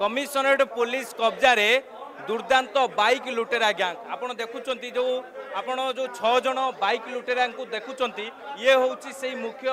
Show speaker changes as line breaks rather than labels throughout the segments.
commissionerate police কবজার দুর্দান্ত bike লুটেরা gang আপনার দেখুম যে আপনার যে ছজন বাইক লুটেরা দেখুম ইয়ে হচ্ছে সেই মুখ্য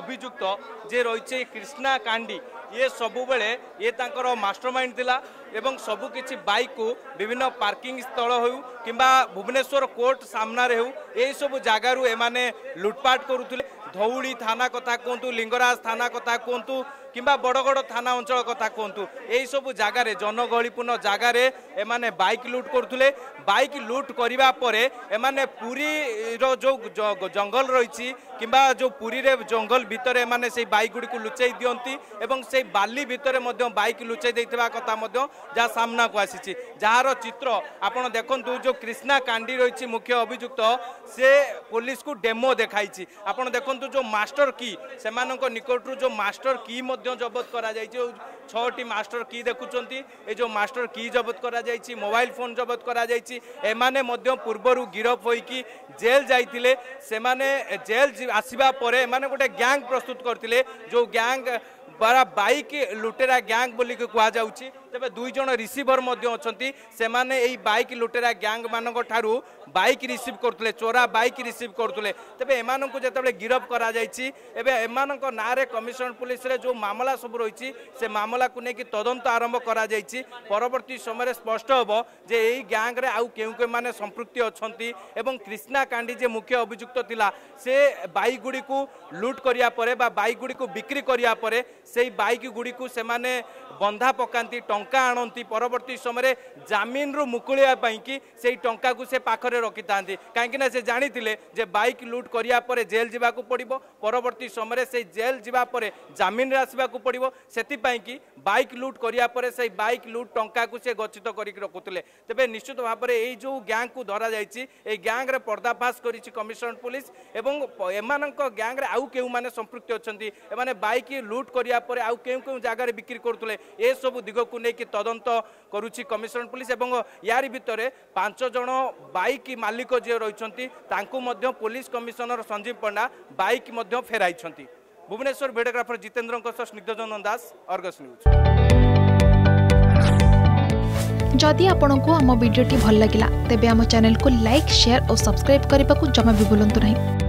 অভিযুক্ত যে রয়েছে কৃষ্ণা কাণ্ডি ଇଏ ସବୁବେଳେ ଇଏ ତାଙ୍କର ମାଷ୍ଟର ମାଇଣ୍ଡ ଥିଲା ଏବଂ ସବୁକିଛି ବାଇକ୍କୁ ବିଭିନ୍ନ ପାର୍କିଂ ସ୍ଥଳ ହେଉ କିମ୍ବା ଭୁବନେଶ୍ୱର କୋର୍ଟ ସାମ୍ନାରେ ହେଉ ଏହିସବୁ ଜାଗାରୁ ଏମାନେ ଲୁଟପାଟ କରୁଥିଲେ ଧଉଳି ଥାନା କଥା କୁହନ୍ତୁ ଲିଙ୍ଗରାଜ ଥାନା କଥା କୁହନ୍ତୁ কিংবা বড় বড় থানা অঞ্চল কথা কুহতু এইসবু জায়গায় জনগহলিপূর্ণ জায়গায় এমানে বাইক লুট করুলে বাইক লুট করা পরে এমানে পুরীর যে জঙ্গল রয়েছে কিংবা যে পুরীরে জঙ্গল ভিতরে এমানে সেই বাইকগুড়ি লুচাই দিকে এবং সেই সেই ବାଲି ଭିତରେ ମଧ୍ୟ ବାଇକ୍ ଲୁଚାଇ ଦେଇଥିବା କଥା ମଧ୍ୟ ଯାହା ସାମ୍ନାକୁ ଆସିଛି ଯାହାର ଚିତ୍ର ଆପଣ ଦେଖନ୍ତୁ ଯେଉଁ କ୍ରିଷ୍ଣା କାଣ୍ଡି ରହିଛି ମୁଖ୍ୟ ଅଭିଯୁକ୍ତ ସେ ପୋଲିସକୁ ଡେମୋ ଦେଖାଇଛି ଆପଣ ଦେଖନ୍ତୁ ଯେଉଁ ମାଷ୍ଟର କି ସେମାନଙ୍କ ନିକଟରୁ ଯେଉଁ ମାଷ୍ଟର କି ମଧ୍ୟ ଜବତ କରାଯାଇଛି ছটি মাস্টর কি দেখুছেন এই যে মাস্টর কি জবত করা যাই মোবাইল ফোন জবত করা যাই এমানে মধ্য পূর্বরু গিরফ হইকি জেল যাইলে সেমানে জেল আসবা পরে এমানে গোটে গ্যাং প্রস্তুত করলে যে গ্যাং দ্বারা বাইক লুটেরা গ্যাং বলিকি কুয়া যাচ্ছে ତେବେ ଦୁଇ ଜଣ ରିସିଭର ମଧ୍ୟ ଅଛନ୍ତି ସେମାନେ ଏଇ ବାଇକ୍ ଲୁଟେରା ଗ୍ୟାଙ୍ଗମାନଙ୍କ ଠାରୁ ବାଇକ୍ ରିସିଭ୍ କରୁଥିଲେ ଚୋରା ବାଇକ୍ ରିସିଭ୍ କରୁଥିଲେ ତେବେ ଏମାନଙ୍କୁ ଯେତେବେଳେ ଗିରଫ କରାଯାଇଛି ଏବେ ଏମାନଙ୍କ ନାଁରେ କମିଶନ ପୁଲିସରେ ଯେଉଁ ମାମଲା ସବୁ ରହିଛି ସେ ମାମଲାକୁ ନେଇକି ତଦନ୍ତ ଆରମ୍ଭ କରାଯାଇଛି ପରବର୍ତ୍ତୀ ସମୟରେ ସ୍ପଷ୍ଟ ହେବ ଯେ ଏହି ଗ୍ୟାଙ୍ଗରେ ଆଉ କେଉଁ କେଉଁମାନେ ସମ୍ପୃକ୍ତି ଅଛନ୍ତି ଏବଂ କ୍ରିଷ୍ଣା କାଣ୍ଡି ଯେ ମୁଖ୍ୟ ଅଭିଯୁକ୍ତ ଥିଲା ସେ ବାଇକ୍ ଗୁଡ଼ିକୁ ଲୁଟ୍ କରିବା ପରେ ବା ବାଇକ୍ ଗୁଡ଼ିକୁ ବିକ୍ରି କରିବା ପରେ ସେଇ ବାଇକ୍ ଗୁଡ଼ିକୁ ସେମାନେ ବନ୍ଧା ପକାନ୍ତି ଟଙ୍କା ଆଣନ୍ତି ପରବର୍ତ୍ତୀ ସମୟରେ ଜାମିନରୁ ମୁକୁଳିବା ପାଇଁକି ସେଇ ଟଙ୍କାକୁ ସେ ପାଖରେ ରଖିଥାନ୍ତି କାହିଁକିନା ସେ ଜାଣିଥିଲେ ଯେ ବାଇକ୍ ଲୁଟ୍ କରିବା ପରେ ଜେଲ୍ ଯିବାକୁ ପଡ଼ିବ ପରବର୍ତ୍ତୀ ସମୟରେ ସେଇ ଜେଲ୍ ଯିବା ପରେ ଜାମିନରେ ଆସିବାକୁ ପଡ଼ିବ ସେଥିପାଇଁକି ବାଇକ୍ ଲୁଟ୍ କରିବା ପରେ ସେଇ ବାଇକ୍ ଲୁଟ୍ ଟଙ୍କାକୁ ସେ ଗଚ୍ଛିତ କରିକି ରଖୁଥିଲେ ତେବେ ନିଶ୍ଚିତ ଭାବରେ ଏଇ ଯେଉଁ ଗ୍ୟାଙ୍ଗକୁ ଧରାଯାଇଛି ଏଇ ଗ୍ୟାଙ୍ଗରେ ପର୍ଦ୍ଦାଫାଶ କରିଛି କମିଶନରେଟ୍ ପୁଲିସ୍ ଏବଂ ଏମାନଙ୍କ ଗ୍ୟାଙ୍ଗରେ ଆଉ କେଉଁମାନେ ସମ୍ପୃକ୍ତି ଅଛନ୍ତି ଏମାନେ ବାଇକ୍ ଲୁଟ୍ କରିବା ପରେ ଆଉ କେଉଁ କେଉଁ ଜାଗାରେ ବିକ୍ରି କରୁଥିଲେ ଏସବୁ ଦିଗକୁ ନେଇକି ତଦନ୍ତ କରୁଛି କମିଶନରେଟ୍ ପୁଲିସ୍ ଏବଂ ୟାରି ଭିତରେ ପାଞ୍ଚ ଜଣ ବାଇକ୍ ମାଲିକ ଯିଏ ରହିଛନ୍ତି ତାଙ୍କୁ ମଧ୍ୟ police commissioner Sanjeev Panda bike ମଧ୍ୟ ଫେରାଇଛନ୍ତି ଭୁବନେଶ୍ୱର ଭିଡ଼ିଓଗ୍ରାଫର ଜିତେନ୍ଦ୍ରଙ୍କ ସହ ସ୍ନିଗ୍ଧଚନ୍ଦନ ଦାସ ଅର୍ଗସ୍ ନ୍ୟୁଜ୍ ଯଦି ଆପଣଙ୍କୁ ଆମ ଭିଡ଼ିଓଟି ଭଲ ଲାଗିଲା ତେବେ ଆମ ଚ୍ୟାନେଲକୁ ଲାଇକ୍ ସେୟାର ଓ ସବସ୍କ୍ରାଇବ୍ କରିବାକୁ ଜମା ବି ଭୁଲନ୍ତୁ ନାହିଁ